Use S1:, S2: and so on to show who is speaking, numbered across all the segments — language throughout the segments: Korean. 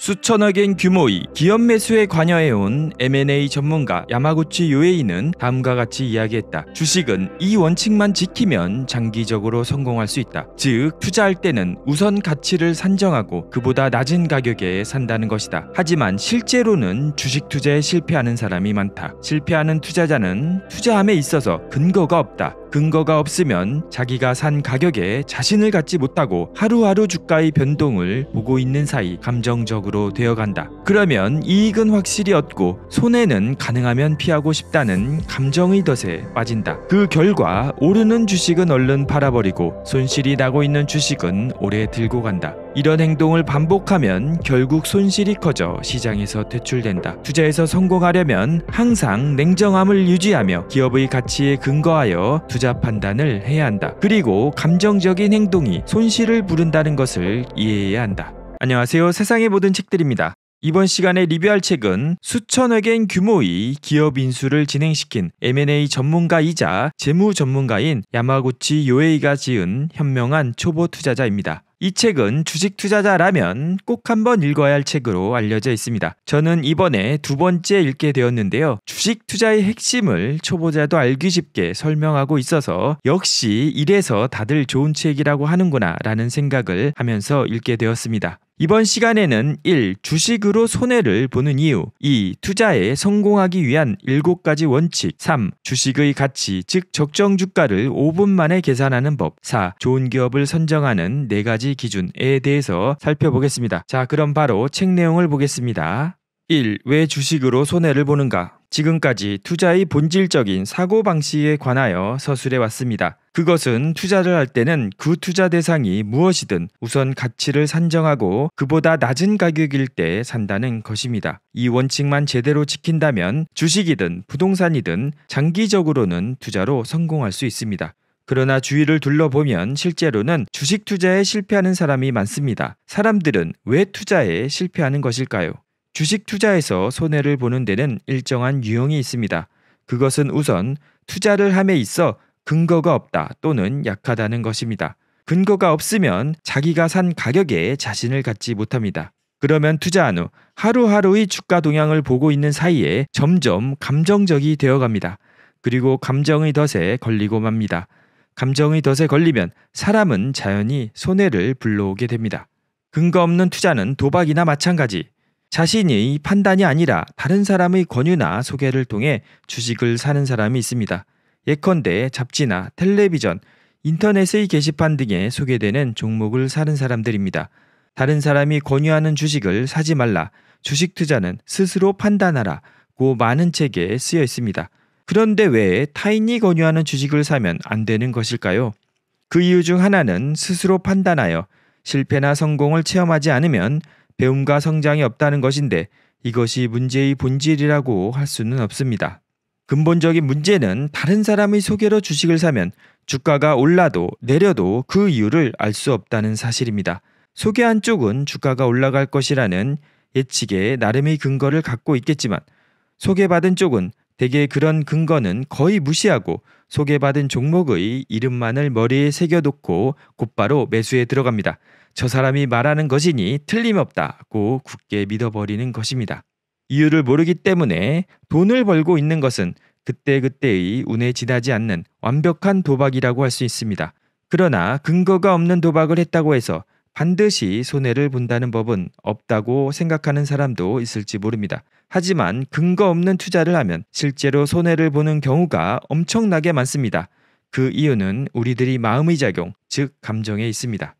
S1: 수천억 엔 규모의 기업 매수에 관여해온 M&A 전문가 야마구치 요에이는 다음과 같이 이야기했다. 주식은 이 원칙만 지키면 장기적으로 성공할 수 있다. 즉, 투자할 때는 우선 가치를 산정하고 그보다 낮은 가격에 산다는 것이다. 하지만 실제로는 주식 투자에 실패하는 사람이 많다. 실패하는 투자자는 투자함에 있어서 근거가 없다. 근거가 없으면 자기가 산 가격에 자신을 갖지 못하고 하루하루 주가의 변동을 보고 있는 사이 감정적으로 되어간다. 그러면 이익은 확실히 얻고 손해는 가능하면 피하고 싶다는 감정의 덫에 빠진다. 그 결과 오르는 주식은 얼른 팔아버리고 손실이 나고 있는 주식은 오래 들고 간다. 이런 행동을 반복하면 결국 손실이 커져 시장에서 퇴출된다. 투자에서 성공하려면 항상 냉정함을 유지하며 기업의 가치에 근거하여 투자 판단을 해야 한다. 그리고 감정적인 행동이 손실을 부른다는 것을 이해해야 한다. 안녕하세요. 세상의 모든 책들입니다. 이번 시간에 리뷰할 책은 수천억 엔 규모의 기업 인수를 진행시킨 M&A 전문가이자 재무 전문가인 야마구치 요에이가 지은 현명한 초보 투자자입니다. 이 책은 주식 투자자라면 꼭 한번 읽어야 할 책으로 알려져 있습니다. 저는 이번에 두 번째 읽게 되었는데요. 주식 투자의 핵심을 초보자도 알기 쉽게 설명하고 있어서 역시 이래서 다들 좋은 책이라고 하는구나 라는 생각을 하면서 읽게 되었습니다. 이번 시간에는 1. 주식으로 손해를 보는 이유 2. 투자에 성공하기 위한 7가지 원칙 3. 주식의 가치 즉 적정 주가를 5분 만에 계산하는 법 4. 좋은 기업을 선정하는 4가지 기준에 대해서 살펴보겠습니다. 자 그럼 바로 책 내용을 보겠습니다. 1. 왜 주식으로 손해를 보는가? 지금까지 투자의 본질적인 사고방식에 관하여 서술해 왔습니다. 그것은 투자를 할 때는 그 투자 대상이 무엇이든 우선 가치를 산정하고 그보다 낮은 가격일 때 산다는 것입니다. 이 원칙만 제대로 지킨다면 주식이든 부동산이든 장기적으로는 투자로 성공할 수 있습니다. 그러나 주위를 둘러보면 실제로는 주식 투자에 실패하는 사람이 많습니다. 사람들은 왜 투자에 실패하는 것일까요? 주식 투자에서 손해를 보는 데는 일정한 유형이 있습니다. 그것은 우선 투자를 함에 있어 근거가 없다 또는 약하다는 것입니다. 근거가 없으면 자기가 산 가격에 자신을 갖지 못합니다. 그러면 투자한 후 하루하루의 주가 동향을 보고 있는 사이에 점점 감정적이 되어 갑니다. 그리고 감정의 덫에 걸리고 맙니다. 감정의 덫에 걸리면 사람은 자연히 손해를 불러오게 됩니다. 근거 없는 투자는 도박이나 마찬가지. 자신이 판단이 아니라 다른 사람의 권유나 소개를 통해 주식을 사는 사람이 있습니다. 예컨대 잡지나 텔레비전, 인터넷의 게시판 등에 소개되는 종목을 사는 사람들입니다. 다른 사람이 권유하는 주식을 사지 말라. 주식 투자는 스스로 판단하라. 고 많은 책에 쓰여 있습니다. 그런데 왜 타인이 권유하는 주식을 사면 안 되는 것일까요? 그 이유 중 하나는 스스로 판단하여 실패나 성공을 체험하지 않으면 배움과 성장이 없다는 것인데 이것이 문제의 본질이라고 할 수는 없습니다. 근본적인 문제는 다른 사람의 소개로 주식을 사면 주가가 올라도 내려도 그 이유를 알 수 없다는 사실입니다. 소개한 쪽은 주가가 올라갈 것이라는 예측에 나름의 근거를 갖고 있겠지만 소개받은 쪽은 대개 그런 근거는 거의 무시하고 소개받은 종목의 이름만을 머리에 새겨놓고 곧바로 매수에 들어갑니다. 저 사람이 말하는 것이니 틀림없다고 굳게 믿어버리는 것입니다. 이유를 모르기 때문에 돈을 벌고 있는 것은 그때그때의 운에 지나지 않는 완벽한 도박이라고 할 수 있습니다. 그러나 근거가 없는 도박을 했다고 해서 반드시 손해를 본다는 법은 없다고 생각하는 사람도 있을지 모릅니다. 하지만 근거 없는 투자를 하면 실제로 손해를 보는 경우가 엄청나게 많습니다. 그 이유는 우리들이 마음의 작용, 즉 감정에 있습니다.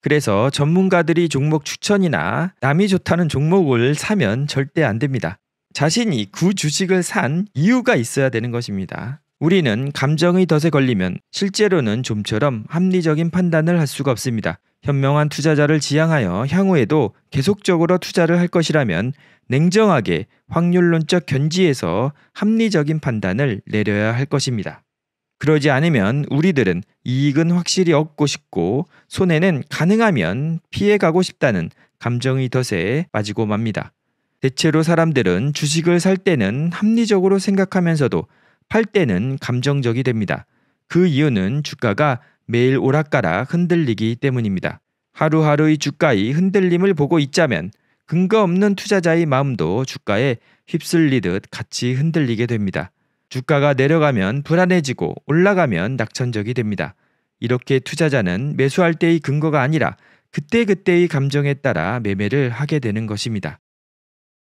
S1: 그래서 전문가들이 종목 추천이나 남이 좋다는 종목을 사면 절대 안 됩니다. 자신이 그 주식을 산 이유가 있어야 되는 것입니다. 우리는 감정의 덫에 걸리면 실제로는 좀처럼 합리적인 판단을 할 수가 없습니다. 현명한 투자자를 지향하여 향후에도 계속적으로 투자를 할 것이라면 냉정하게 확률론적 견지에서 합리적인 판단을 내려야 할 것입니다. 그러지 않으면 우리들은 이익은 확실히 얻고 싶고 손해는 가능하면 피해가고 싶다는 감정의 덫에 빠지고 맙니다. 대체로 사람들은 주식을 살 때는 합리적으로 생각하면서도 팔 때는 감정적이 됩니다. 그 이유는 주가가 매일 오락가락 흔들리기 때문입니다. 하루하루의 주가의 흔들림을 보고 있자면 근거 없는 투자자의 마음도 주가에 휩쓸리듯 같이 흔들리게 됩니다. 주가가 내려가면 불안해지고 올라가면 낙천적이 됩니다. 이렇게 투자자는 매수할 때의 근거가 아니라 그때그때의 감정에 따라 매매를 하게 되는 것입니다.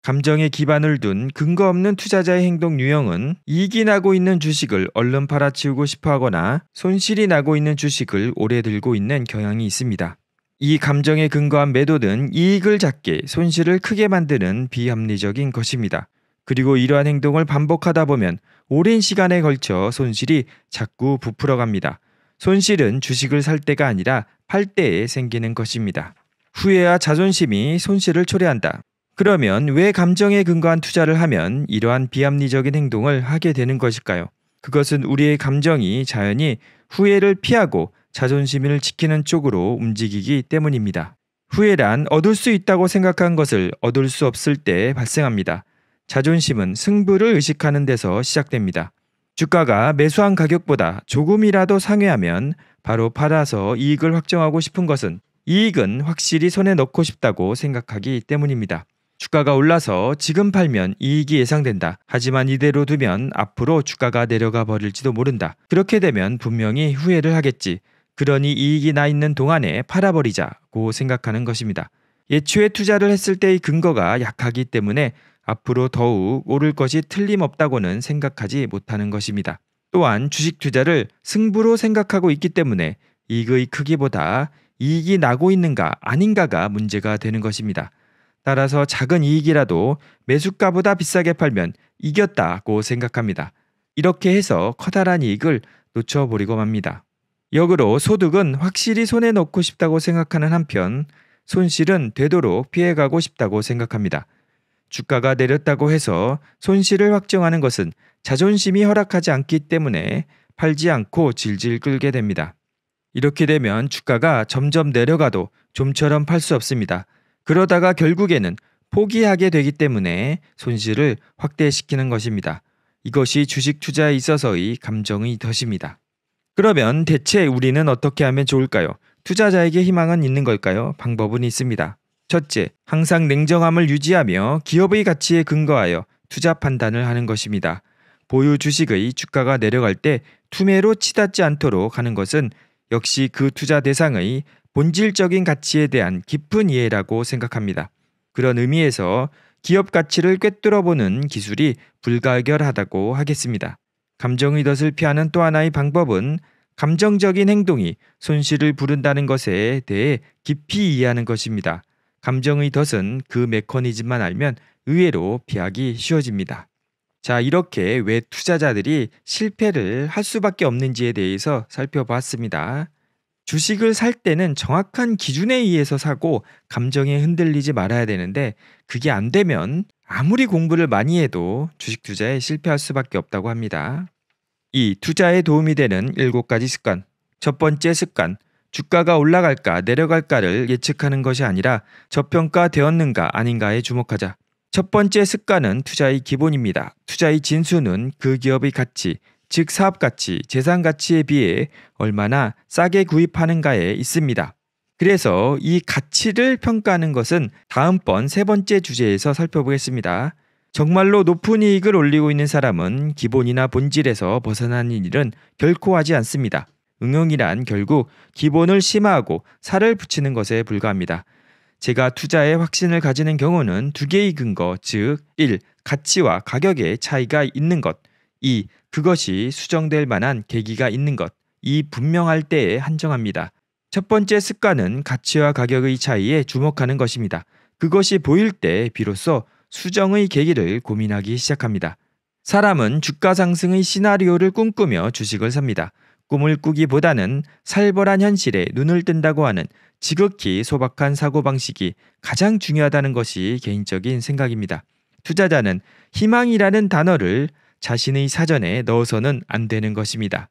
S1: 감정에 기반을 둔 근거 없는 투자자의 행동 유형은 이익이 나고 있는 주식을 얼른 팔아치우고 싶어 하거나 손실이 나고 있는 주식을 오래 들고 있는 경향이 있습니다. 이 감정에 근거한 매도는 이익을 작게 손실을 크게 만드는 비합리적인 것입니다. 그리고 이러한 행동을 반복하다 보면 오랜 시간에 걸쳐 손실이 자꾸 부풀어 갑니다. 손실은 주식을 살 때가 아니라 팔 때에 생기는 것입니다. 후회와 자존심이 손실을 초래한다. 그러면 왜 감정에 근거한 투자를 하면 이러한 비합리적인 행동을 하게 되는 것일까요? 그것은 우리의 감정이 자연히 후회를 피하고 자존심을 지키는 쪽으로 움직이기 때문입니다. 후회란 얻을 수 있다고 생각한 것을 얻을 수 없을 때 발생합니다. 자존심은 승부를 의식하는 데서 시작됩니다. 주가가 매수한 가격보다 조금이라도 상회하면 바로 팔아서 이익을 확정하고 싶은 것은 이익은 확실히 손에 넣고 싶다고 생각하기 때문입니다. 주가가 올라서 지금 팔면 이익이 예상된다. 하지만 이대로 두면 앞으로 주가가 내려가 버릴지도 모른다. 그렇게 되면 분명히 후회를 하겠지. 그러니 이익이 나 있는 동안에 팔아버리자고 생각하는 것입니다. 예초에 투자를 했을 때의 근거가 약하기 때문에 앞으로 더욱 오를 것이 틀림없다고는 생각하지 못하는 것입니다. 또한 주식 투자를 승부로 생각하고 있기 때문에 이익의 크기보다 이익이 나고 있는가 아닌가가 문제가 되는 것입니다. 따라서 작은 이익이라도 매수가보다 비싸게 팔면 이겼다고 생각합니다. 이렇게 해서 커다란 이익을 놓쳐버리고 맙니다. 역으로 소득은 확실히 손에 넣고 싶다고 생각하는 한편 손실은 되도록 피해가고 싶다고 생각합니다. 주가가 내렸다고 해서 손실을 확정하는 것은 자존심이 허락하지 않기 때문에 팔지 않고 질질 끌게 됩니다. 이렇게 되면 주가가 점점 내려가도 좀처럼 팔 수 없습니다. 그러다가 결국에는 포기하게 되기 때문에 손실을 확대시키는 것입니다. 이것이 주식 투자에 있어서의 감정의 덫입니다. 그러면 대체 우리는 어떻게 하면 좋을까요? 투자자에게 희망은 있는 걸까요? 방법은 있습니다. 첫째, 항상 냉정함을 유지하며 기업의 가치에 근거하여 투자 판단을 하는 것입니다. 보유 주식의 주가가 내려갈 때 투매로 치닫지 않도록 하는 것은 역시 그 투자 대상의 본질적인 가치에 대한 깊은 이해라고 생각합니다. 그런 의미에서 기업 가치를 꿰뚫어보는 기술이 불가결하다고 하겠습니다. 감정의 덫을 피하는 또 하나의 방법은 감정적인 행동이 손실을 부른다는 것에 대해 깊이 이해하는 것입니다. 감정의 덫은 그 메커니즘만 알면 의외로 피하기 쉬워집니다. 자, 이렇게 왜 투자자들이 실패를 할 수밖에 없는지에 대해서 살펴봤습니다. 주식을 살 때는 정확한 기준에 의해서 사고 감정에 흔들리지 말아야 되는데 그게 안 되면 아무리 공부를 많이 해도 주식 투자에 실패할 수밖에 없다고 합니다. 이 투자에 도움이 되는 7가지 습관. 첫 번째 습관. 주가가 올라갈까 내려갈까를 예측하는 것이 아니라 저평가되었는가 아닌가에 주목하자. 첫 번째 습관은 투자의 기본입니다. 투자의 진수는 그 기업의 가치, 즉 사업 가치, 재산 가치에 비해 얼마나 싸게 구입하는가에 있습니다. 그래서 이 가치를 평가하는 것은 다음번 세 번째 주제에서 살펴보겠습니다. 정말로 높은 이익을 올리고 있는 사람은 기본이나 본질에서 벗어나는 일은 결코 하지 않습니다. 응용이란 결국 기본을 심화하고 살을 붙이는 것에 불과합니다. 제가 투자에 확신을 가지는 경우는 두 개의 근거, 즉 1. 가치와 가격의 차이가 있는 것, 2. 그것이 수정될 만한 계기가 있는 것. 이 분명할 때에 한정합니다. 첫 번째 습관은 가치와 가격의 차이에 주목하는 것입니다. 그것이 보일 때 비로소 수정의 계기를 고민하기 시작합니다. 사람은 주가 상승의 시나리오를 꿈꾸며 주식을 삽니다. 꿈을 꾸기보다는 살벌한 현실에 눈을 뜬다고 하는 지극히 소박한 사고방식이 가장 중요하다는 것이 개인적인 생각입니다. 투자자는 희망이라는 단어를 자신의 사전에 넣어서는 안 되는 것입니다.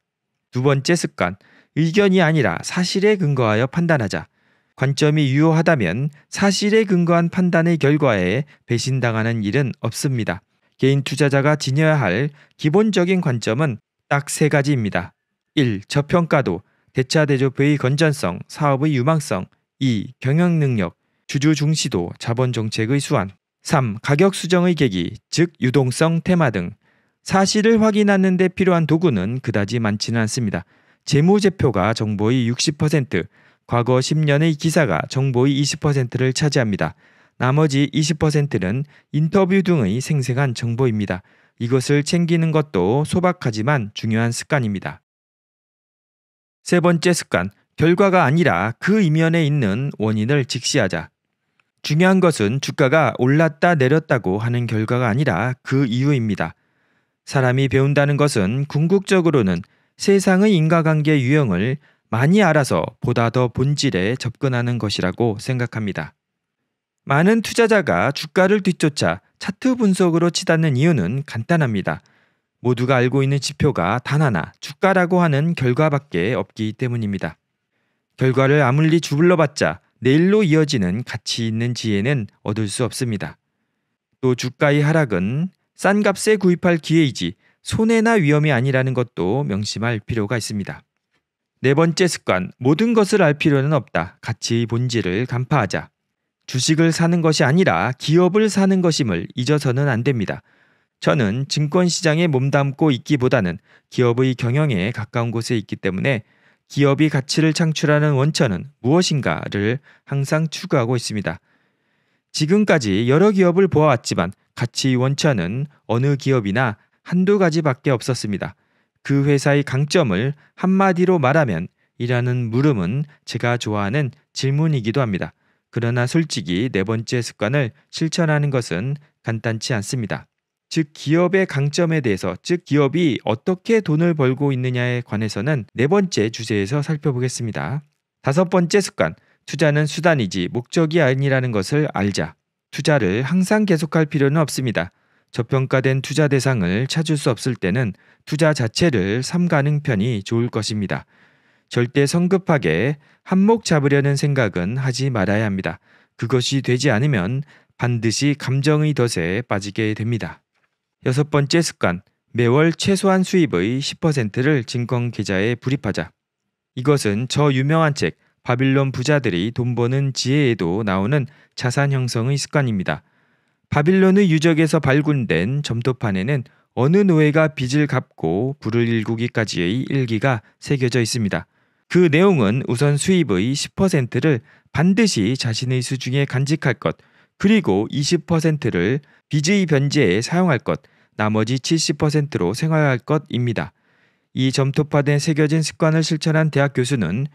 S1: 두 번째 습관, 의견이 아니라 사실에 근거하여 판단하자. 관점이 유효하다면 사실에 근거한 판단의 결과에 배신당하는 일은 없습니다. 개인 투자자가 지녀야 할 기본적인 관점은 딱 세 가지입니다. 1. 저평가도, 대차대조표의 건전성, 사업의 유망성, 2. 경영능력, 주주 중시도, 자본 정책의 수완, 3. 가격 수정의 계기, 즉 유동성 테마 등 사실을 확인하는 데 필요한 도구는 그다지 많지는 않습니다. 재무제표가 정보의 60%, 과거 10년의 기사가 정보의 20%를 차지합니다. 나머지 20%는 인터뷰 등의 생생한 정보입니다. 이것을 챙기는 것도 소박하지만 중요한 습관입니다. 세 번째 습관, 결과가 아니라 그 이면에 있는 원인을 직시하자. 중요한 것은 주가가 올랐다 내렸다고 하는 결과가 아니라 그 이유입니다. 사람이 배운다는 것은 궁극적으로는 세상의 인과관계 유형을 많이 알아서 보다 더 본질에 접근하는 것이라고 생각합니다. 많은 투자자가 주가를 뒤쫓아 차트 분석으로 치닫는 이유는 간단합니다. 모두가 알고 있는 지표가 단 하나, 주가라고 하는 결과밖에 없기 때문입니다. 결과를 아무리 주불러봤자 내일로 이어지는 가치 있는 지혜는 얻을 수 없습니다. 또 주가의 하락은 싼 값에 구입할 기회이지 손해나 위험이 아니라는 것도 명심할 필요가 있습니다. 네 번째 습관, 모든 것을 알 필요는 없다. 가치의 본질을 간파하자. 주식을 사는 것이 아니라 기업을 사는 것임을 잊어서는 안 됩니다. 저는 증권 시장에 몸담고 있기보다는 기업의 경영에 가까운 곳에 있기 때문에 기업이 가치를 창출하는 원천은 무엇인가를 항상 추구하고 있습니다. 지금까지 여러 기업을 보아왔지만 같이 원천은 어느 기업이나 한두 가지밖에 없었습니다. 그 회사의 강점을 한마디로 말하면 이라는 물음은 제가 좋아하는 질문이기도 합니다. 그러나 솔직히 네 번째 습관을 실천하는 것은 간단치 않습니다. 즉 기업의 강점에 대해서 즉 기업이 어떻게 돈을 벌고 있느냐에 관해서는 네 번째 주제에서 살펴보겠습니다. 다섯 번째 습관 투자는 수단이지 목적이 아니라는 것을 알자. 투자를 항상 계속할 필요는 없습니다. 저평가된 투자 대상을 찾을 수 없을 때는 투자 자체를 삼가는 편이 좋을 것입니다. 절대 성급하게 한몫 잡으려는 생각은 하지 말아야 합니다. 그것이 되지 않으면 반드시 감정의 덫에 빠지게 됩니다. 여섯 번째 습관, 매월 최소한 수입의 10%를 증권 계좌에 불입하자. 이것은 저 유명한 책 바빌론 부자들이 돈 버는 지혜에도 나오는 자산 형성의 습관입니다. 바빌론의 유적에서 발굴된 점토판에는 어느 노예가 빚을 갚고 불을 일구기까지의 일기가 새겨져 있습니다. 그 내용은 우선 수입의 10%를 반드시 자신의 수중에 간직할 것, 그리고 20%를 빚의 변제에 사용할 것, 나머지 70%로 생활할 것입니다. 이 점토판에 새겨진 습관을 실천한 대학 교수는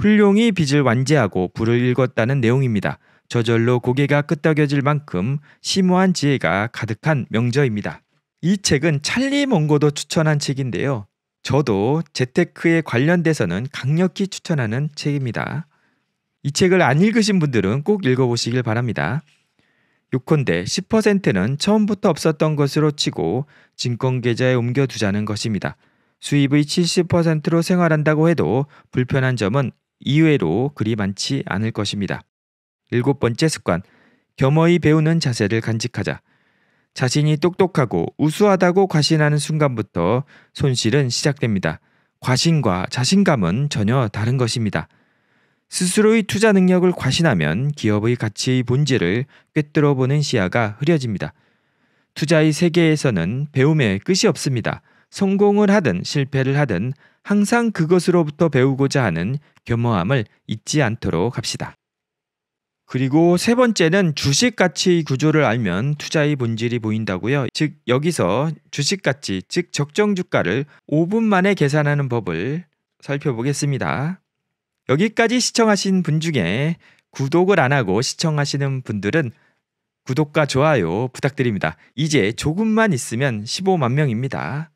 S1: 훌륭히 빚을 완제하고 불을 읽었다는 내용입니다. 저절로 고개가 끄덕여질 만큼 심오한 지혜가 가득한 명저입니다. 이 책은 찰리 몽고도 추천한 책인데요. 저도 재테크에 관련돼서는 강력히 추천하는 책입니다. 이 책을 안 읽으신 분들은 꼭 읽어보시길 바랍니다. 요컨대 10%는 처음부터 없었던 것으로 치고 증권계좌에 옮겨두자는 것입니다. 수입의 70%로 생활한다고 해도 불편한 점은 이외로 그리 많지 않을 것입니다. 일곱 번째 습관. 겸허히 배우는 자세를 간직하자. 자신이 똑똑하고 우수하다고 과신하는 순간부터 손실은 시작됩니다. 과신과 자신감은 전혀 다른 것입니다. 스스로의 투자 능력을 과신하면 기업의 가치의 본질을 꿰뚫어 보는 시야가 흐려집니다. 투자의 세계에서는 배움의 끝이 없습니다. 성공을 하든 실패를 하든 항상 그것으로부터 배우고자 하는 겸허함을 잊지 않도록 합시다. 그리고 세 번째는 주식 가치 구조를 알면 투자의 본질이 보인다고요. 즉 여기서 주식 가치 즉 적정 주가를 5분 만에 계산하는 법을 살펴보겠습니다. 여기까지 시청하신 분 중에 구독을 안 하고 시청하시는 분들은 구독과 좋아요 부탁드립니다. 이제 조금만 있으면 15만 명입니다.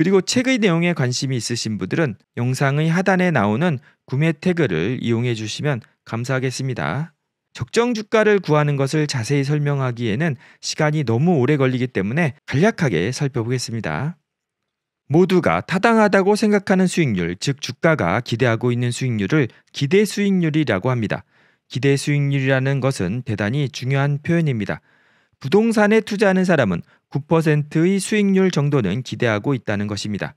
S1: 그리고 책의 내용에 관심이 있으신 분들은 영상의 하단에 나오는 구매 태그를 이용해 주시면 감사하겠습니다. 적정 주가를 구하는 것을 자세히 설명하기에는 시간이 너무 오래 걸리기 때문에 간략하게 살펴보겠습니다. 모두가 타당하다고 생각하는 수익률, 즉 주가가 기대하고 있는 수익률을 기대 수익률이라고 합니다. 기대 수익률이라는 것은 대단히 중요한 표현입니다. 부동산에 투자하는 사람은 9%의 수익률 정도는 기대하고 있다는 것입니다.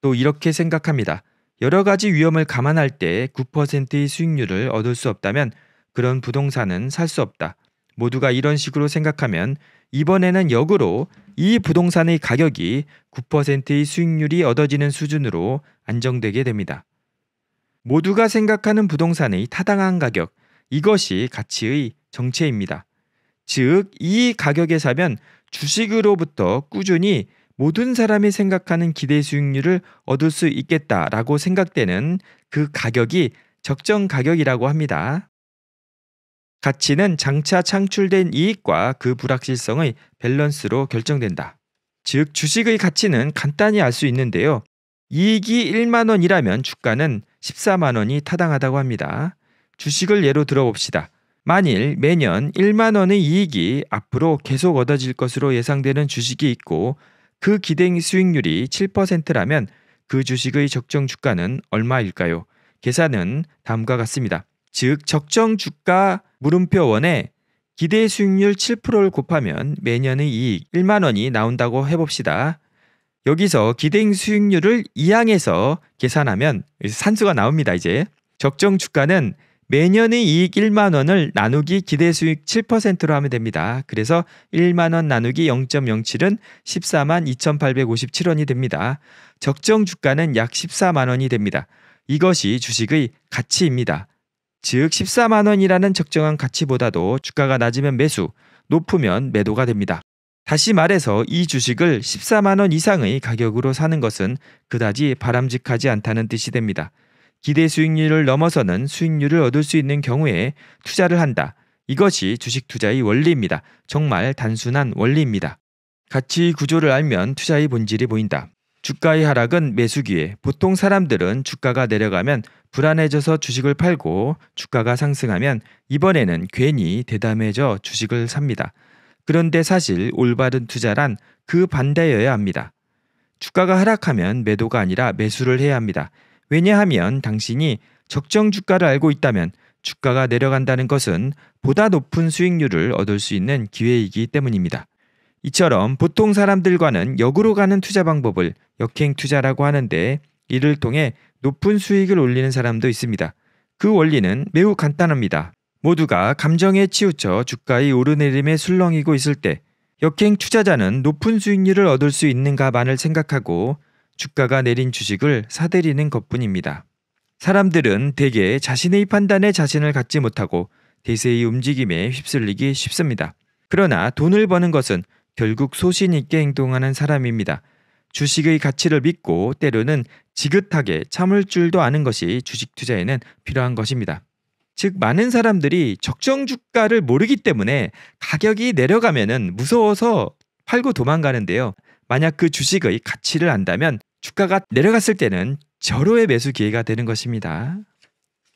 S1: 또 이렇게 생각합니다. 여러 가지 위험을 감안할 때 9%의 수익률을 얻을 수 없다면 그런 부동산은 살 수 없다. 모두가 이런 식으로 생각하면 이번에는 역으로 이 부동산의 가격이 9%의 수익률이 얻어지는 수준으로 안정되게 됩니다. 모두가 생각하는 부동산의 타당한 가격, 이것이 가치의 정체입니다. 즉, 이 가격에 사면 주식으로부터 꾸준히 모든 사람이 생각하는 기대 수익률을 얻을 수 있겠다라고 생각되는 그 가격이 적정 가격이라고 합니다. 가치는 장차 창출된 이익과 그 불확실성의 밸런스로 결정된다. 즉, 주식의 가치는 간단히 알 수 있는데요. 이익이 1만원이라면 주가는 14만원이 타당하다고 합니다. 주식을 예로 들어봅시다. 만일 매년 1만 원의 이익이 앞으로 계속 얻어질 것으로 예상되는 주식이 있고 그 기대 수익률이 7%라면 그 주식의 적정 주가는 얼마일까요? 계산은 다음과 같습니다. 즉 적정 주가 물음표 원에 기대 수익률 7%를 곱하면 매년의 이익 1만 원이 나온다고 해봅시다. 여기서 기대 수익률을 이항해서 계산하면 산수가 나옵니다. 이제 적정 주가는 매년의 이익 1만 원을 나누기 기대 수익 7%로 하면 됩니다. 그래서 1만 원 나누기 0.07은 14만 2,857원이 됩니다. 적정 주가는 약 14만 원이 됩니다. 이것이 주식의 가치입니다. 즉 14만 원이라는 적정한 가치보다도 주가가 낮으면 매수, 높으면 매도가 됩니다. 다시 말해서 이 주식을 14만 원 이상의 가격으로 사는 것은 그다지 바람직하지 않다는 뜻이 됩니다. 기대 수익률을 넘어서는 수익률을 얻을 수 있는 경우에 투자를 한다. 이것이 주식 투자의 원리입니다. 정말 단순한 원리입니다. 가치 구조를 알면 투자의 본질이 보인다. 주가의 하락은 매수기에 보통 사람들은 주가가 내려가면 불안해져서 주식을 팔고 주가가 상승하면 이번에는 괜히 대담해져 주식을 삽니다. 그런데 사실 올바른 투자란 그 반대여야 합니다. 주가가 하락하면 매도가 아니라 매수를 해야 합니다. 왜냐하면 당신이 적정 주가를 알고 있다면 주가가 내려간다는 것은 보다 높은 수익률을 얻을 수 있는 기회이기 때문입니다. 이처럼 보통 사람들과는 역으로 가는 투자 방법을 역행 투자라고 하는데 이를 통해 높은 수익을 올리는 사람도 있습니다. 그 원리는 매우 간단합니다. 모두가 감정에 치우쳐 주가의 오르내림에 술렁이고 있을 때 역행 투자자는 높은 수익률을 얻을 수 있는가만을 생각하고 주가가 내린 주식을 사들이는 것뿐입니다. 사람들은 대개 자신의 판단에 자신을 갖지 못하고 대세의 움직임에 휩쓸리기 쉽습니다. 그러나 돈을 버는 것은 결국 소신 있게 행동하는 사람입니다. 주식의 가치를 믿고 때로는 지긋하게 참을 줄도 아는 것이 주식 투자에는 필요한 것입니다. 즉 많은 사람들이 적정 주가를 모르기 때문에 가격이 내려가면은 무서워서 팔고 도망가는데요. 만약 그 주식의 가치를 안다면 주가가 내려갔을 때는 절호의 매수 기회가 되는 것입니다.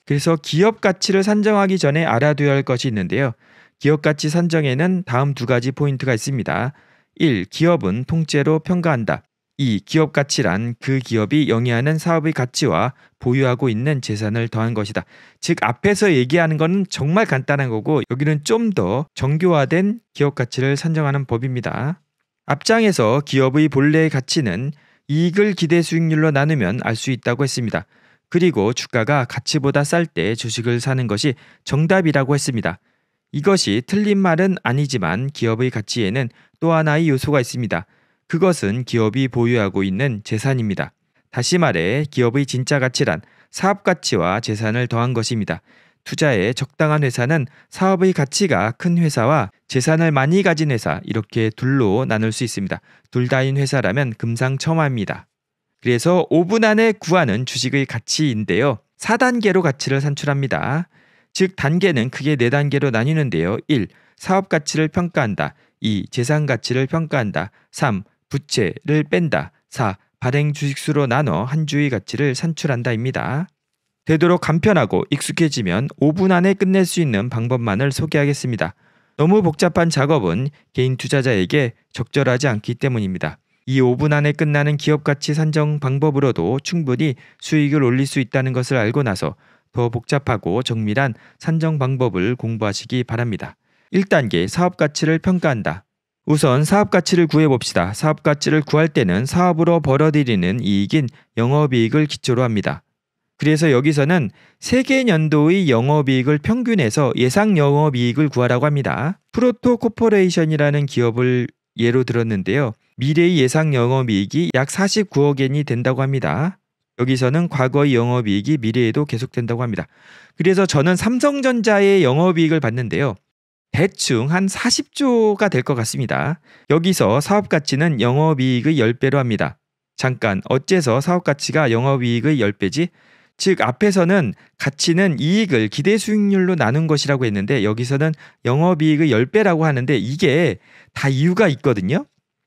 S1: 그래서 기업 가치를 산정하기 전에 알아둬야 할 것이 있는데요. 기업 가치 산정에는 다음 두 가지 포인트가 있습니다. 1. 기업은 통째로 평가한다. 2. 기업 가치란 그 기업이 영위하는 사업의 가치와 보유하고 있는 재산을 더한 것이다. 즉 앞에서 얘기하는 것은 정말 간단한 거고 여기는 좀 더 정교화된 기업 가치를 산정하는 법입니다. 앞장에서 기업의 본래의 가치는 이익을 기대 수익률로 나누면 알 수 있다고 했습니다. 그리고 주가가 가치보다 쌀 때 주식을 사는 것이 정답이라고 했습니다. 이것이 틀린 말은 아니지만 기업의 가치에는 또 하나의 요소가 있습니다. 그것은 기업이 보유하고 있는 재산입니다. 다시 말해 기업의 진짜 가치란 사업 가치와 재산을 더한 것입니다. 투자에 적당한 회사는 사업의 가치가 큰 회사와 재산을 많이 가진 회사 이렇게 둘로 나눌 수 있습니다. 둘 다인 회사라면 금상첨화입니다. 그래서 5분 안에 구하는 주식의 가치인데요. 4단계로 가치를 산출합니다. 즉 단계는 크게 4단계로 나뉘는데요. 1. 사업 가치를 평가한다. 2. 재산 가치를 평가한다. 3. 부채를 뺀다. 4. 발행 주식수로 나눠 한 주의 가치를 산출한다입니다. 되도록 간편하고 익숙해지면 5분 안에 끝낼 수 있는 방법만을 소개하겠습니다. 너무 복잡한 작업은 개인 투자자에게 적절하지 않기 때문입니다. 이 5분 안에 끝나는 기업 가치 산정 방법으로도 충분히 수익을 올릴 수 있다는 것을 알고 나서 더 복잡하고 정밀한 산정 방법을 공부하시기 바랍니다. 1단계 사업 가치를 평가한다. 우선 사업 가치를 구해봅시다. 사업 가치를 구할 때는 사업으로 벌어들이는 이익인 영업이익을 기초로 합니다. 그래서 여기서는 세계 연도의 영업이익을 평균해서 예상 영업이익을 구하라고 합니다. 프로토 코퍼레이션이라는 기업을 예로 들었는데요. 미래의 예상 영업이익이 약 49억 엔이 된다고 합니다. 여기서는 과거의 영업이익이 미래에도 계속된다고 합니다. 그래서 저는 삼성전자의 영업이익을 봤는데요. 대충 한 40조가 될 것 같습니다. 여기서 사업가치는 영업이익의 10배로 합니다. 잠깐 어째서 사업가치가 영업이익의 10배지? 즉 앞에서는 가치는 이익을 기대 수익률로 나눈 것이라고 했는데 여기서는 영업이익의 10배라고 하는데 이게 다 이유가 있거든요.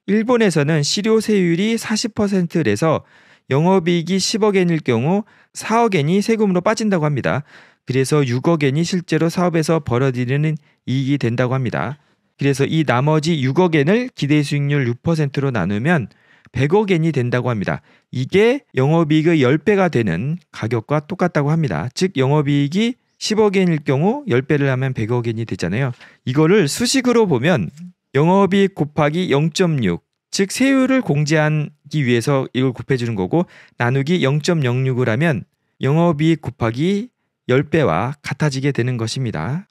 S1: 일본에서는 실효세율이 40%래서 영업이익이 10억엔일 경우 4억엔이 세금으로 빠진다고 합니다. 그래서 6억엔이 실제로 사업에서 벌어들이는 이익이 된다고 합니다. 그래서 이 나머지 6억엔을 기대 수익률 6%로 나누면 100억 엔이 된다고 합니다. 이게 영업이익의 10배가 되는 가격과 똑같다고 합니다. 즉 영업이익이 10억 엔일 경우 10배를 하면 100억 엔이 되잖아요. 이거를 수식으로 보면 영업이익 곱하기 0.6, 즉 세율을 공제하기 위해서 이걸 곱해주는 거고 나누기 0.06을 하면 영업이익 곱하기 10배와 같아지게 되는 것입니다.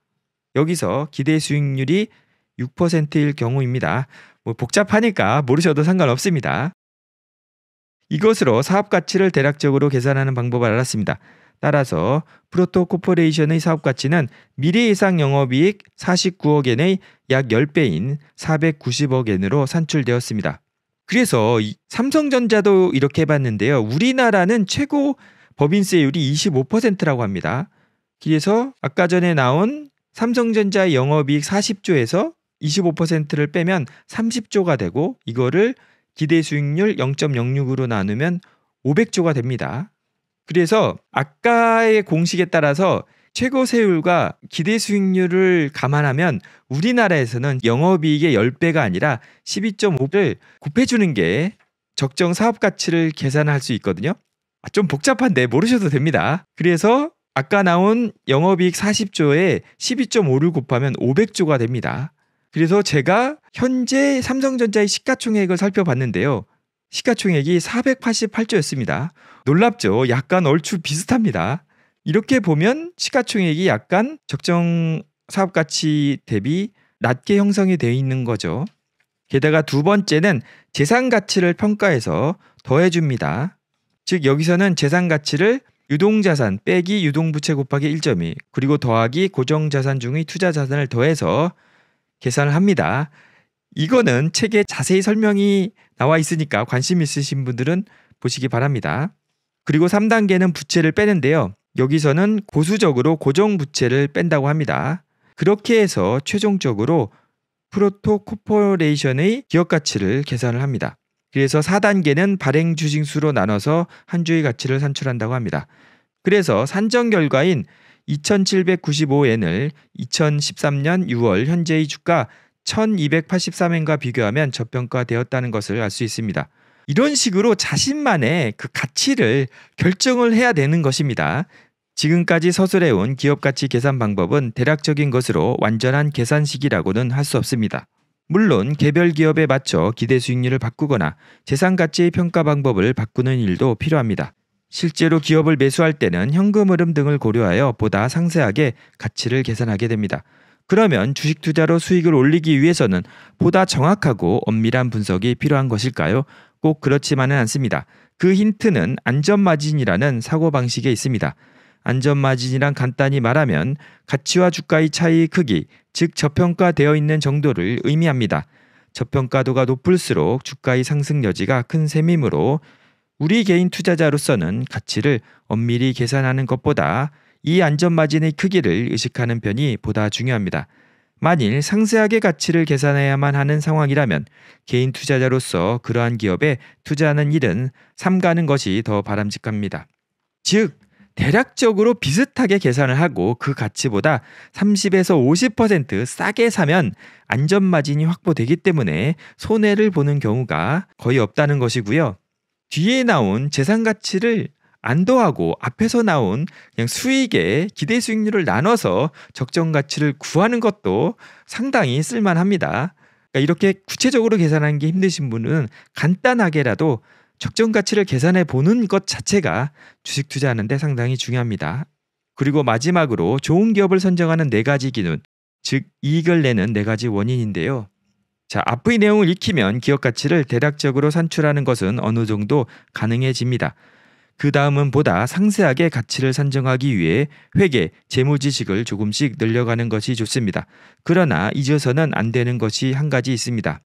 S1: 여기서 기대 수익률이 6%일 경우입니다. 뭐 복잡하니까 모르셔도 상관없습니다. 이것으로 사업 가치를 대략적으로 계산하는 방법을 알았습니다. 따라서 프로토 코퍼레이션의 사업 가치는 미래 예상 영업이익 49억 엔의 약 10배인 490억 엔으로 산출되었습니다. 그래서 삼성전자도 이렇게 해봤는데요. 우리나라는 최고 법인세율이 25%라고 합니다. 그래서 아까 전에 나온 삼성전자 영업이익 40조에서 25%를 빼면 30조가 되고 이거를 기대 수익률 0.06으로 나누면 500조가 됩니다. 그래서 아까의 공식에 따라서 최고 세율과 기대 수익률을 감안하면 우리나라에서는 영업이익의 10배가 아니라 12.5를 배 곱해주는 게 적정 사업 가치를 계산할 수 있거든요. 아, 좀 복잡한데 모르셔도 됩니다. 그래서 아까 나온 영업이익 40조에 12.5를 곱하면 500조가 됩니다. 그래서 제가 현재 삼성전자의 시가총액을 살펴봤는데요. 시가총액이 488조였습니다. 놀랍죠? 약간 얼추 비슷합니다. 이렇게 보면 시가총액이 약간 적정 사업 가치 대비 낮게 형성이 되어 있는 거죠. 게다가 두 번째는 재산 가치를 평가해서 더해 줍니다. 즉 여기서는 재산 가치를 유동자산 빼기 유동부채 곱하기 1.2 그리고 더하기 고정자산 중의 투자자산을 더해서 계산을 합니다. 이거는 책에 자세히 설명이 나와 있으니까 관심 있으신 분들은 보시기 바랍니다. 그리고 3단계는 부채를 빼는데요. 여기서는 고수적으로 고정 부채를 뺀다고 합니다. 그렇게 해서 최종적으로 프로토 코퍼레이션의 기업 가치를 계산을 합니다. 그래서 4단계는 발행 주식수로 나눠서 한 주의 가치를 산출한다고 합니다. 그래서 산정 결과인 2,795엔을 2013년 6월 현재의 주가 1,283엔과 비교하면 저평가되었다는 것을 알 수 있습니다. 이런 식으로 자신만의 그 가치를 결정을 해야 되는 것입니다. 지금까지 서술해온 기업 가치 계산 방법은 대략적인 것으로 완전한 계산식이라고는 할 수 없습니다. 물론 개별 기업에 맞춰 기대 수익률을 바꾸거나 재산 가치의 평가 방법을 바꾸는 일도 필요합니다. 실제로 기업을 매수할 때는 현금 흐름 등을 고려하여 보다 상세하게 가치를 계산하게 됩니다. 그러면 주식 투자로 수익을 올리기 위해서는 보다 정확하고 엄밀한 분석이 필요한 것일까요? 꼭 그렇지만은 않습니다. 그 힌트는 안전마진이라는 사고방식에 있습니다. 안전마진이란 간단히 말하면 가치와 주가의 차이 크기, 즉 저평가되어 있는 정도를 의미합니다. 저평가도가 높을수록 주가의 상승 여지가 큰 셈이므로 우리 개인 투자자로서는 가치를 엄밀히 계산하는 것보다 이 안전마진의 크기를 의식하는 편이 보다 중요합니다. 만일 상세하게 가치를 계산해야만 하는 상황이라면 개인 투자자로서 그러한 기업에 투자하는 일은 삼가는 것이 더 바람직합니다. 즉, 대략적으로 비슷하게 계산을 하고 그 가치보다 30에서 50% 싸게 사면 안전마진이 확보되기 때문에 손해를 보는 경우가 거의 없다는 것이고요. 뒤에 나온 재산 가치를 안도하고 앞에서 나온 그냥 수익의 기대 수익률을 나눠서 적정 가치를 구하는 것도 상당히 쓸만합니다. 그러니까 이렇게 구체적으로 계산하는 게 힘드신 분은 간단하게라도 적정 가치를 계산해 보는 것 자체가 주식 투자하는데 상당히 중요합니다. 그리고 마지막으로 좋은 기업을 선정하는 네 가지 기준, 즉 이익을 내는 네 가지 원인인데요. 자, 앞의 내용을 익히면 기업 가치를 대략적으로 산출하는 것은 어느 정도 가능해집니다. 그 다음은 보다 상세하게 가치를 산정하기 위해 회계, 재무 지식을 조금씩 늘려가는 것이 좋습니다. 그러나 잊어서는 안 되는 것이 한 가지 있습니다.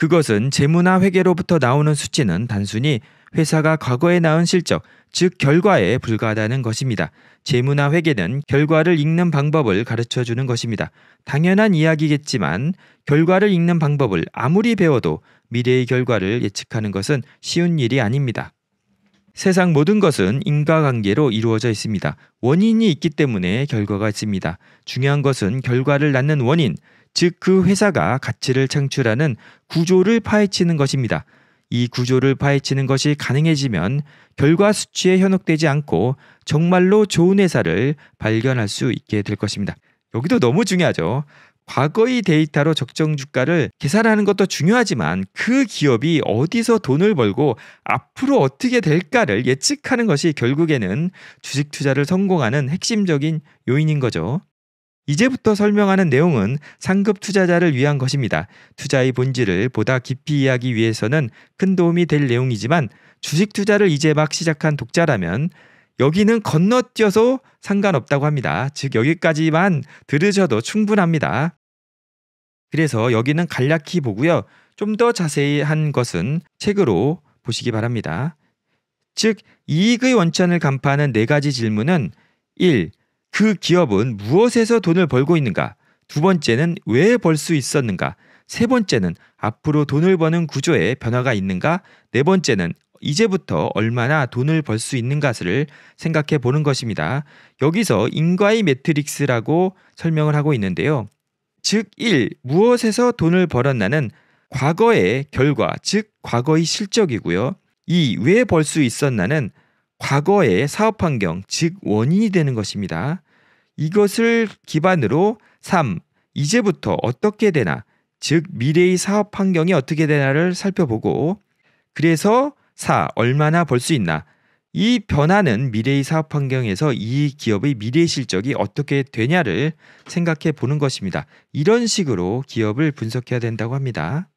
S1: 그것은 재무나 회계로부터 나오는 수치는 단순히 회사가 과거에 나온 실적, 즉 결과에 불과하다는 것입니다. 재무나 회계는 결과를 읽는 방법을 가르쳐 주는 것입니다. 당연한 이야기겠지만 결과를 읽는 방법을 아무리 배워도 미래의 결과를 예측하는 것은 쉬운 일이 아닙니다. 세상 모든 것은 인과관계로 이루어져 있습니다. 원인이 있기 때문에 결과가 있습니다. 중요한 것은 결과를 낳는 원인, 즉그 회사가 가치를 창출하는 구조를 파헤치는 것입니다. 이 구조를 파헤치는 것이 가능해지면 결과 수치에 현혹되지 않고 정말로 좋은 회사를 발견할 수 있게 될 것입니다. 여기도 너무 중요하죠. 과거의 데이터로 적정 주가를 계산하는 것도 중요하지만 그 기업이 어디서 돈을 벌고 앞으로 어떻게 될까를 예측하는 것이 결국에는 주식 투자를 성공하는 핵심적인 요인인 거죠. 이제부터 설명하는 내용은 상급 투자자를 위한 것입니다. 투자의 본질을 보다 깊이 이해하기 위해서는 큰 도움이 될 내용이지만 주식 투자를 이제 막 시작한 독자라면 여기는 건너뛰어서 상관없다고 합니다. 즉 여기까지만 들으셔도 충분합니다. 그래서 여기는 간략히 보고요. 좀 더 자세히 한 것은 책으로 보시기 바랍니다. 즉 이익의 원천을 간파하는 네 가지 질문은 1. 그 기업은 무엇에서 돈을 벌고 있는가? 두 번째는 왜 벌 수 있었는가? 세 번째는 앞으로 돈을 버는 구조에 변화가 있는가? 네 번째는 이제부터 얼마나 돈을 벌 수 있는가를 생각해 보는 것입니다. 여기서 인과의 매트릭스라고 설명을 하고 있는데요. 즉 1. 무엇에서 돈을 벌었나는 과거의 결과, 즉 과거의 실적이고요. 2. 왜 벌 수 있었나는 과거의 사업 환경, 즉 원인이 되는 것입니다. 이것을 기반으로 3. 이제부터 어떻게 되나, 즉 미래의 사업 환경이 어떻게 되나를 살펴보고 그래서 4. 얼마나 벌 수 있나, 이 변화는 미래의 사업 환경에서 이 기업의 미래 실적이 어떻게 되냐를 생각해 보는 것입니다. 이런 식으로 기업을 분석해야 된다고 합니다.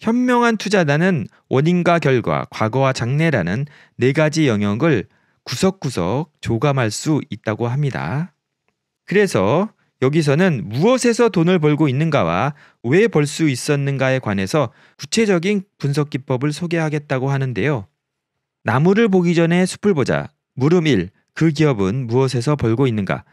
S1: 현명한 투자단는 원인과 결과, 과거와 장래라는 네 가지 영역을 구석구석 조감할 수 있다고 합니다. 그래서 여기서는 무엇에서 돈을 벌고 있는가와 왜 벌 수 있었는가에 관해서 구체적인 분석 기법을 소개하겠다고 하는데요. 나무를 보기 전에 숲을 보자. 물음 1. 그 기업은 무엇에서 벌고 있는가?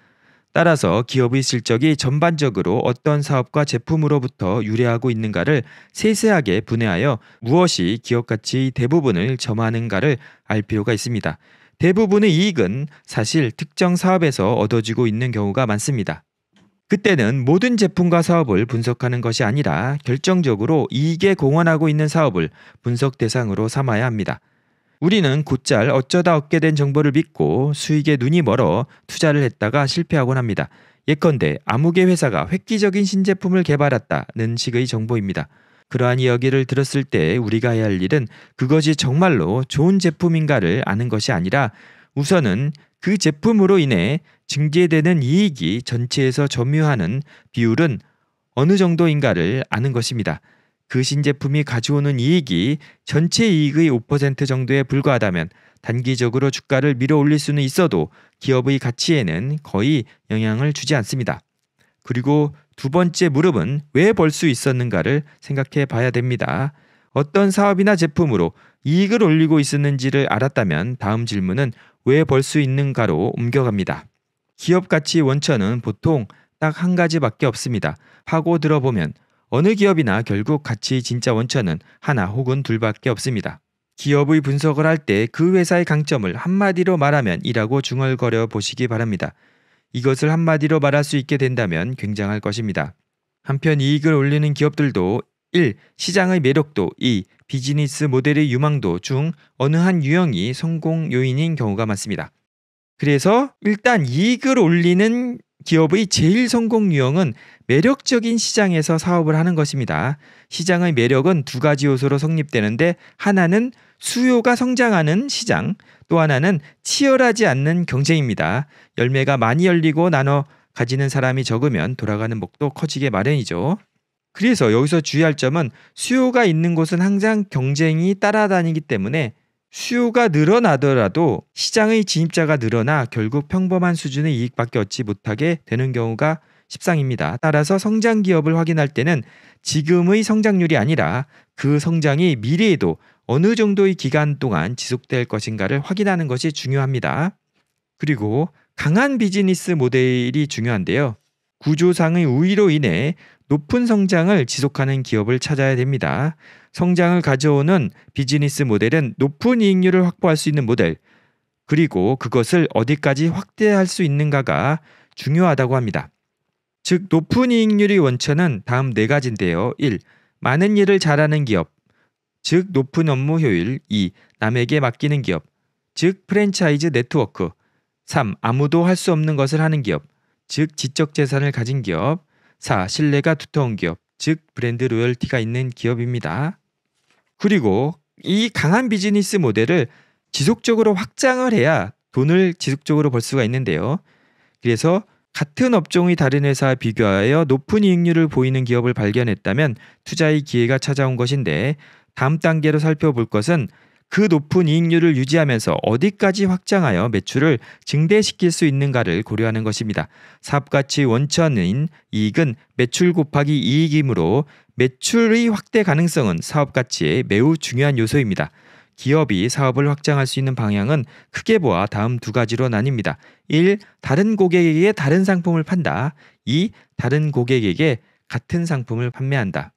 S1: 따라서 기업의 실적이 전반적으로 어떤 사업과 제품으로부터 유래하고 있는가를 세세하게 분해하여 무엇이 기업 가치 대부분을 점하는가를 알 필요가 있습니다. 대부분의 이익은 사실 특정 사업에서 얻어지고 있는 경우가 많습니다. 그때는 모든 제품과 사업을 분석하는 것이 아니라 결정적으로 이익에 공헌하고 있는 사업을 분석 대상으로 삼아야 합니다. 우리는 곧잘 어쩌다 얻게 된 정보를 믿고 수익에 눈이 멀어 투자를 했다가 실패하곤 합니다. 예컨대 아무개 회사가 획기적인 신제품을 개발했다는 식의 정보입니다. 그러한 이야기를 들었을 때 우리가 해야 할 일은 그것이 정말로 좋은 제품인가를 아는 것이 아니라 우선은 그 제품으로 인해 증제되는 이익이 전체에서 점유하는 비율은 어느 정도인가를 아는 것입니다. 그 신제품이 가져오는 이익이 전체 이익의 5% 정도에 불과하다면 단기적으로 주가를 밀어 올릴 수는 있어도 기업의 가치에는 거의 영향을 주지 않습니다. 그리고 두 번째 무릎은 왜 벌 수 있었는가를 생각해 봐야 됩니다. 어떤 사업이나 제품으로 이익을 올리고 있었는지를 알았다면 다음 질문은 왜 벌 수 있는가로 옮겨갑니다. 기업 가치 원천은 보통 딱 한 가지밖에 없습니다. 하고 들어보면 어느 기업이나 결국 가치 진짜 원천은 하나 혹은 둘밖에 없습니다. 기업의 분석을 할 때 그 회사의 강점을 한마디로 말하면 이라고 중얼거려 보시기 바랍니다. 이것을 한마디로 말할 수 있게 된다면 굉장할 것입니다. 한편 이익을 올리는 기업들도 1. 시장의 매력도 2. 비즈니스 모델의 유망도 중 어느 한 유형이 성공 요인인 경우가 많습니다. 그래서 일단 이익을 올리는 기업의 제일 성공 유형은 매력적인 시장에서 사업을 하는 것입니다. 시장의 매력은 두 가지 요소로 성립되는데 하나는 수요가 성장하는 시장, 또 하나는 치열하지 않는 경쟁입니다. 열매가 많이 열리고 나눠 가지는 사람이 적으면 돌아가는 목도 커지게 마련이죠. 그래서 여기서 주의할 점은 수요가 있는 곳은 항상 경쟁이 따라다니기 때문에 수요가 늘어나더라도 시장의 진입자가 늘어나 결국 평범한 수준의 이익밖에 얻지 못하게 되는 경우가 십상입니다. 따라서 성장 기업을 확인할 때는 지금의 성장률이 아니라 그 성장이 미래에도 어느 정도의 기간 동안 지속될 것인가를 확인하는 것이 중요합니다. 그리고 강한 비즈니스 모델이 중요한데요. 구조상의 우위로 인해 높은 성장을 지속하는 기업을 찾아야 됩니다. 성장을 가져오는 비즈니스 모델은 높은 이익률을 확보할 수 있는 모델, 그리고 그것을 어디까지 확대할 수 있는가가 중요하다고 합니다. 즉, 높은 이익률이 원천은 다음 네 가지인데요. 1. 많은 일을 잘하는 기업, 즉, 높은 업무 효율. 2. 남에게 맡기는 기업, 즉, 프랜차이즈 네트워크. 3. 아무도 할 수 없는 것을 하는 기업, 즉, 지적재산을 가진 기업. 4. 신뢰가 두터운 기업, 즉, 브랜드 로열티가 있는 기업입니다. 그리고 이 강한 비즈니스 모델을 지속적으로 확장을 해야 돈을 지속적으로 벌 수가 있는데요. 그래서 같은 업종이 다른 회사와 비교하여 높은 이익률을 보이는 기업을 발견했다면 투자의 기회가 찾아온 것인데 다음 단계로 살펴볼 것은 그 높은 이익률을 유지하면서 어디까지 확장하여 매출을 증대시킬 수 있는가를 고려하는 것입니다. 사업 가치 원천인 이익은 매출 곱하기 이익이므로 매출의 확대 가능성은 사업 가치의 매우 중요한 요소입니다. 기업이 사업을 확장할 수 있는 방향은 크게 보아 다음 두 가지로 나뉩니다. 1. 다른 고객에게 다른 상품을 판다. 2. 다른 고객에게 같은 상품을 판매한다.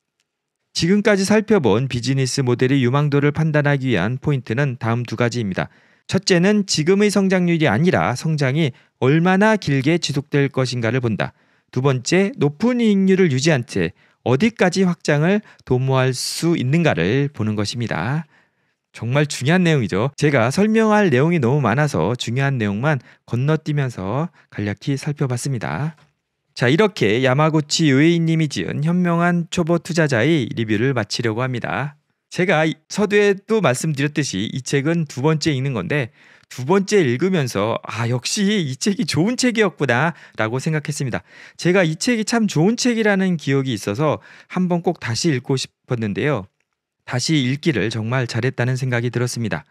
S1: 지금까지 살펴본 비즈니스 모델의 유망도를 판단하기 위한 포인트는 다음 두 가지입니다. 첫째는 지금의 성장률이 아니라 성장이 얼마나 길게 지속될 것인가를 본다. 두 번째, 높은 이익률을 유지한 채 어디까지 확장을 도모할 수 있는가를 보는 것입니다. 정말 중요한 내용이죠. 제가 설명할 내용이 너무 많아서 중요한 내용만 건너뛰면서 간략히 살펴봤습니다. 자, 이렇게 야마구치 유에이님이 지은 현명한 초보 투자자의 리뷰를 마치려고 합니다. 제가 서두에 또 말씀드렸듯이 이 책은 두 번째 읽는 건데 두 번째 읽으면서 아 역시 이 책이 좋은 책이었구나라고 생각했습니다. 제가 이 책이 참 좋은 책이라는 기억이 있어서 한번 꼭 다시 읽고 싶었는데요. 다시 읽기를 정말 잘했다는 생각이 들었습니다.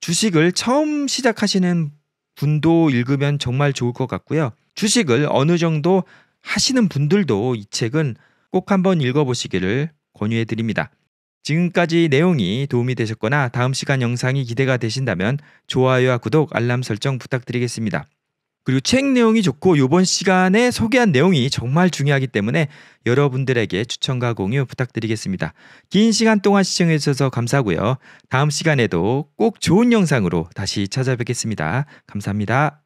S1: 주식을 처음 시작하시는 분도 읽으면 정말 좋을 것 같고요. 주식을 어느 정도 하시는 분들도 이 책은 꼭 한번 읽어보시기를 권유해 드립니다. 지금까지 내용이 도움이 되셨거나 다음 시간 영상이 기대가 되신다면 좋아요와 구독, 알람 설정 부탁드리겠습니다. 그리고 책 내용이 좋고 이번 시간에 소개한 내용이 정말 중요하기 때문에 여러분들에게 추천과 공유 부탁드리겠습니다. 긴 시간 동안 시청해 주셔서 감사하고요. 다음 시간에도 꼭 좋은 영상으로 다시 찾아뵙겠습니다. 감사합니다.